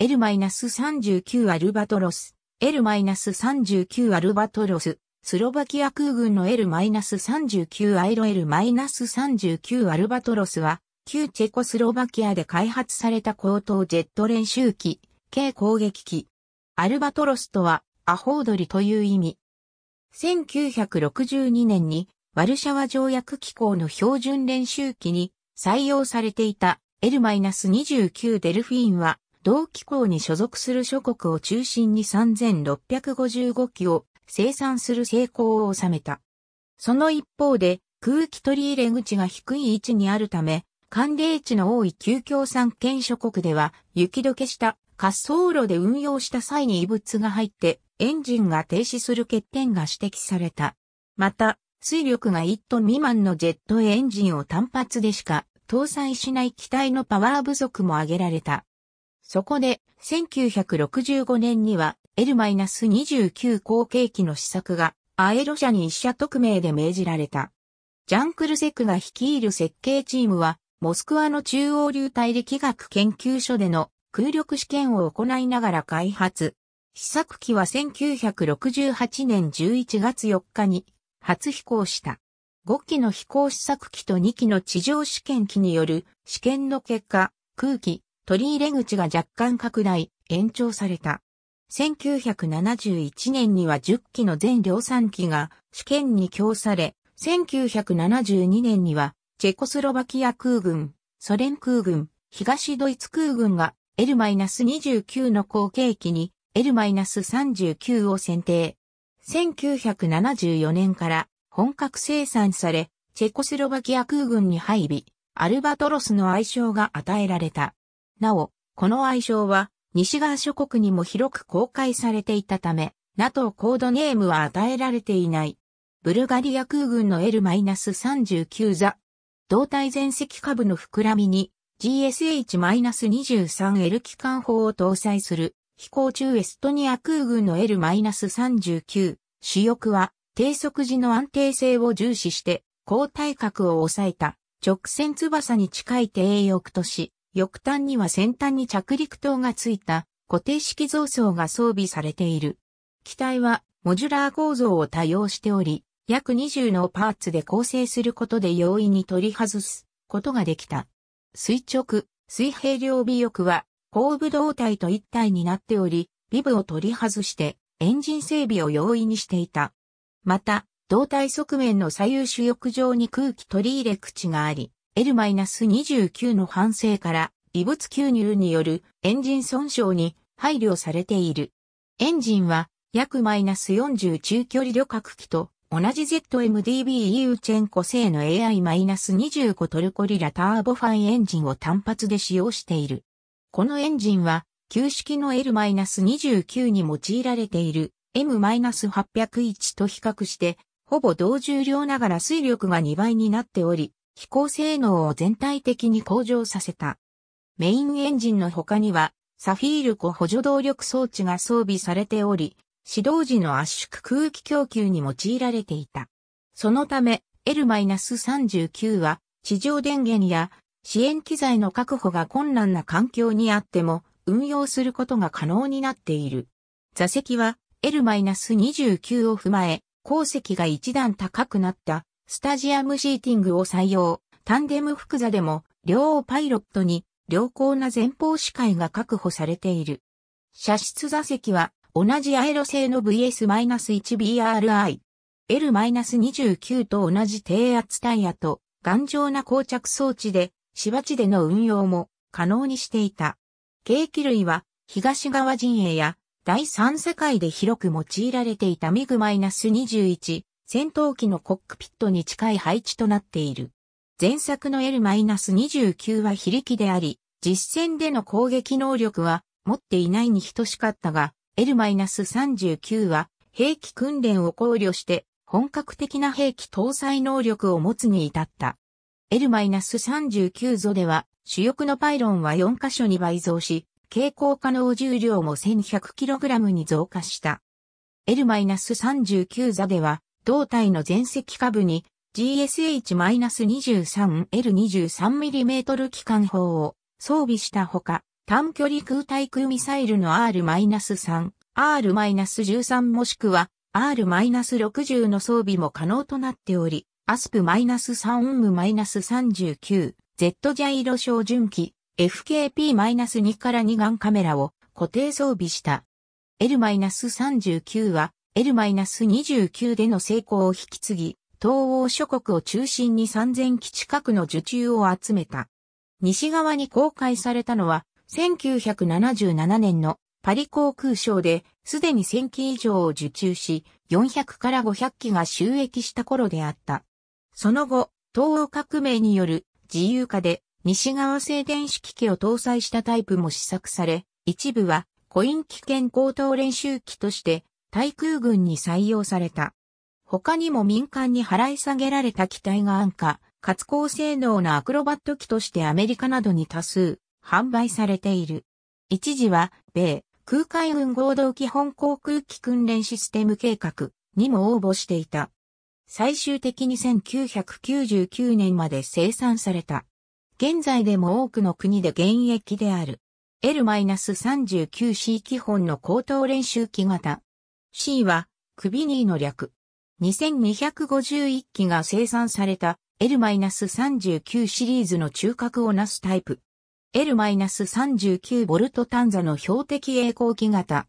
L-39 アルバトロス、L-39 アルバトロス、スロバキア空軍の L-39 アイロ L-39 アルバトロスは、旧チェコスロバキアで開発された高等ジェット練習機、軽攻撃機。アルバトロスとは、アホウドリという意味。1962年に、ワルシャワ条約機構の標準練習機に採用されていた L-29 デルフィーンは、同機構に所属する諸国を中心に3655機を生産する成功を収めた。その一方で空気取り入れ口が低い位置にあるため、寒冷地の多い旧共産圏諸国では雪解けした滑走路で運用した際に異物が入ってエンジンが停止する欠点が指摘された。また、水力が1トン未満のジェットエンジンを単発でしか搭載しない機体のパワー不足も挙げられた。そこで、1965年には L-29 後継機の試作がアエロ社に一社匿名で命じられた。ジャンクルセクが率いる設計チームは、モスクワの中央流体力学研究所での空力試験を行いながら開発。試作機は1968年11月4日に初飛行した。5機の飛行試作機と2機の地上試験機による試験の結果、空気、取り入れ口が若干拡大、延長された。1971年には10機の全量産機が試験に供され、1972年にはチェコスロバキア空軍、ソ連空軍、東ドイツ空軍が L-29 の後継機に L-39 を選定。1974年から本格生産され、チェコスロバキア空軍に配備、アルバトロスの愛称が与えられた。なお、この愛称は西側諸国にも広く公開されていたため、NATO コードネームは与えられていない。ブルガリア空軍の L-39 座。胴体前席下部の膨らみに GSH-23L 機関砲を搭載する飛行中エストニア空軍の L-39 主翼は低速時の安定性を重視して高体格を抑えた直線翼に近い低翼とし翌端には先端に着陸灯がついた固定式造装が装備されている。機体はモジュラー構造を多用しており、約20のパーツで構成することで容易に取り外すことができた。垂直、水平両尾翼は後部胴体と一体になっており、尾部を取り外してエンジン整備を容易にしていた。また、胴体側面の左右主翼上に空気取り入れ口があり、L-29 の反省から異物吸入によるエンジン損傷に配慮されている。エンジンは約 -40 中距離旅客機と同じ ZMDB e ーチェンコ製の AI-25 トルコリラターボファンエンジンを単発で使用している。このエンジンは旧式の L-29 に用いられている M-801 と比較してほぼ同重量ながら推力が2倍になっており、飛行性能を全体的に向上させた。メインエンジンの他には、サフィールコ補助動力装置が装備されており、指導時の圧縮空気供給に用いられていた。そのため、L-39 は、地上電源や支援機材の確保が困難な環境にあっても、運用することが可能になっている。座席は L-29 を踏まえ、後席が一段高くなったスタジアムシーティングを採用、タンデム複座でも、両パイロットに良好な前方視界が確保されている。射出座席は、同じアエロ製の VS-1BRI、L-29 と同じ低圧タイヤと頑丈な膠着装置で、芝地での運用も可能にしていた。計器類は東側陣営や第三世界で広く用いられていたミグ -21 戦闘機のコックピットに近い配置となっている。前作の L-29 は非力であり、実戦での攻撃能力は持っていないに等しかったが、L-39 は兵器訓練を考慮して本格的な兵器搭載能力を持つに至った。L-39 ゾでは主翼のパイロンは4箇所に倍増し、傾向可能重量も 1100kg に増加した。L-39 座では胴体の前席下部に GSH-23L23mm 機関砲を装備したほか、短距離空対空ミサイルの R-3、R-13 もしくは R-60 の装備も可能となっており、アスプ3ム3 9 Z ジャイロ照準器、FKP-2 から2眼カメラを固定装備した。L-39 は L-29 での成功を引き継ぎ、東欧諸国を中心に3000機近くの受注を集めた。西側に公開されたのは、1977年のパリ航空ショーで、すでに1000機以上を受注し、400から500機が収益した頃であった。その後、東欧革命による自由化で、西側製電子機器を搭載したタイプも試作され、一部はコイン機兼高等練習機として対空軍に採用された。他にも民間に払い下げられた機体が安価、かつ高性能なアクロバット機としてアメリカなどに多数販売されている。一時は、米空海軍合同基本航空機訓練システム計画にも応募していた。最終的に1999年まで生産された。現在でも多くの国で現役である。L-39C 基本の高等練習機型 C は、クビニーの略。2251機が生産された L-39 シリーズの中核をなすタイプ。L-39 ボルト単座の標的栄光機型。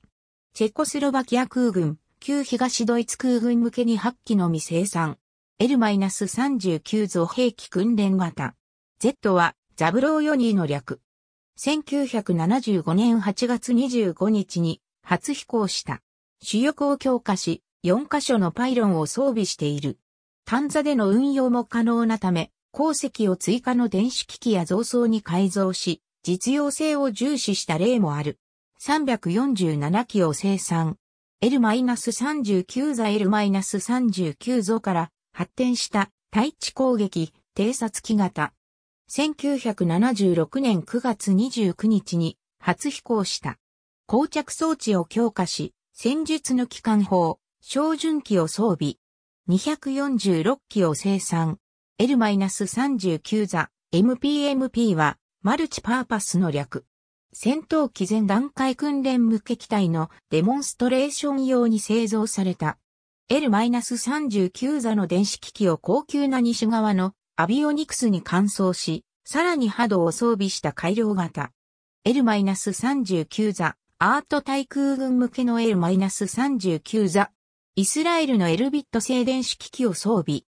チェコスロバキア空軍、旧東ドイツ空軍向けに8機のみ生産。L-39 造兵器訓練型。Z はザブローヨニーの略。1975年8月25日に初飛行した。主力を強化し、4箇所のパイロンを装備している。単座での運用も可能なため、鉱石を追加の電子機器や増装に改造し、実用性を重視した例もある。347機を生産。L-39 座 L-39 像から発展した対地攻撃偵察機型。1976年9月29日に初飛行した。膠着装置を強化し、戦術の機関砲、照準機を装備。246機を生産。L-39 座 MPMP はマルチパーパスの略。戦闘機前段階訓練向け機体のデモンストレーション用に製造された。L-39 座の電子機器を高級な西側のアビオニクスに換装し、さらに波動を装備した改良型。L-39 座アート対空軍向けの L-39 ザ、イスラエルの L ビット静電子機器を装備。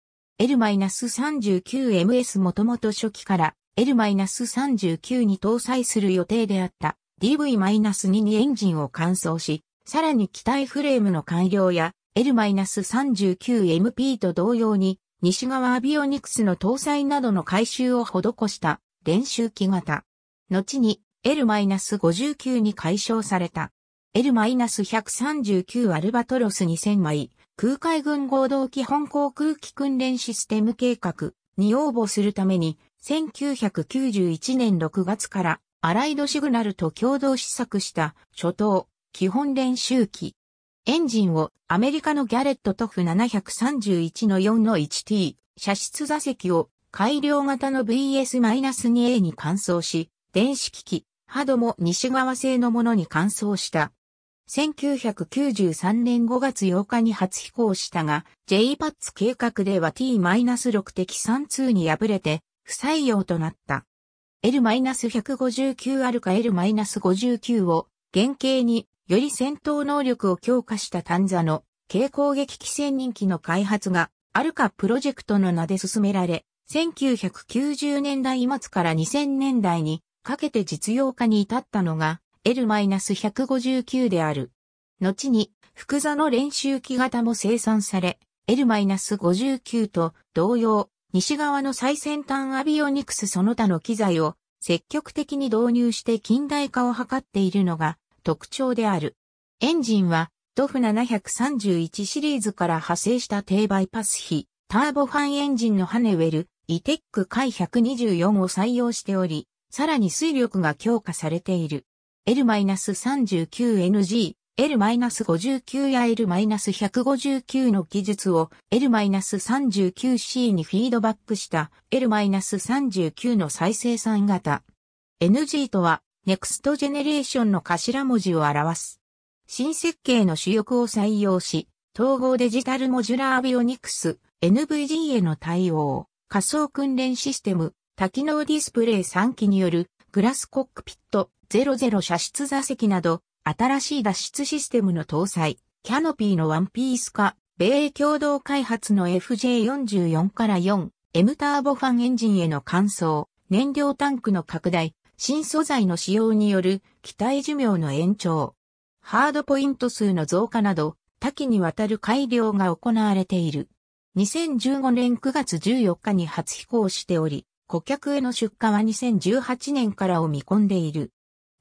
L-39MS もともと初期から L-39 に搭載する予定であった DV-2 にエンジンを換装し、さらに機体フレームの改良や L-39MP と同様に西側アビオニクスの搭載などの改修を施した練習機型。後に L-59 に解消された。L-139 アルバトロス2000枚、空海軍合同基本航空機訓練システム計画に応募するために、1991年6月からアライドシグナルと共同試作した初等基本練習機。エンジンをアメリカのギャレットトフ731の 4-1T 射出座席を改良型の VS-2A に換装し、電子機器、ハドも西側製のものに換装した。1993年5月8日に初飛行したが、JPATS 計画では T-6 的32に敗れて、不採用となった。L-159 あるか、L-59 を原型により戦闘能力を強化したタンザの軽攻撃機戦人機の開発がアルカプロジェクトの名で進められ、1990年代末から2000年代にかけて実用化に至ったのが L-159 である。後に、複座の練習機型も生産され、L-59 と同様、西側の最先端アビオニクスその他の機材を積極的に導入して近代化を図っているのが特徴である。エンジンはドフ731シリーズから派生した低バイパス比、ターボファンエンジンのハネウェル、イテック回124を採用しており、さらに水力が強化されている。L-39NG、L-59 や L-159 の技術を L-39C にフィードバックした L-39 の再生産型。NG とは、ネクストジェネレーションの頭文字を表す。新設計の主翼を採用し、統合デジタルモジュラービオニクス、NVG への対応、仮想訓練システム、多機能ディスプレイ3機によるグラスコックピット00射出座席など新しい脱出システムの搭載、キャノピーのワンピース化、米英共同開発の FJ44 から4、M ターボファンエンジンへの換装、燃料タンクの拡大、新素材の使用による機体寿命の延長、ハードポイント数の増加など、多岐にわたる改良が行われている。2015年9月14日に初飛行しており、顧客への出荷は2018年からを見込んでいる。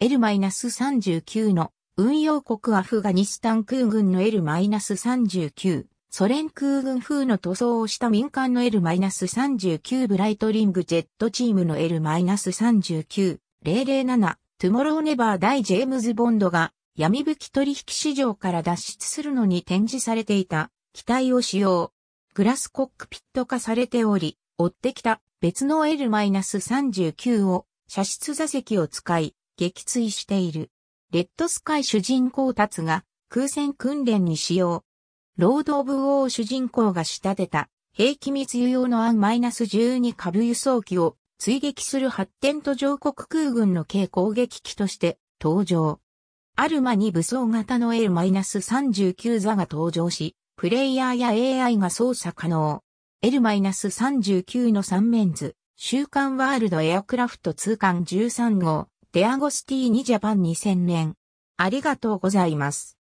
L-39 の運用国アフガニスタン空軍の L-39、ソ連空軍風の塗装をした民間の L-39 ブライトリングジェットチームの L-39、007、トゥモローネバー大ジェームズ・ボンドが闇吹き取引市場から脱出するのに展示されていた機体を使用。グラスコックピット化されており、追ってきた別の L-39 を射出座席を使い、撃墜している。レッドスカイ主人公達が空戦訓練に使用。ロード・オブ・オー主人公が仕立てた兵器密輸用のアン -12 株輸送機を追撃する発展途上国空軍の軽攻撃機として登場。アルマに武装型の L-39 座が登場し、プレイヤーや AI が操作可能。L-39 の3面図、週刊ワールドエアクラフト通貫13号、デアゴスティーニジャパン2000年。ありがとうございます。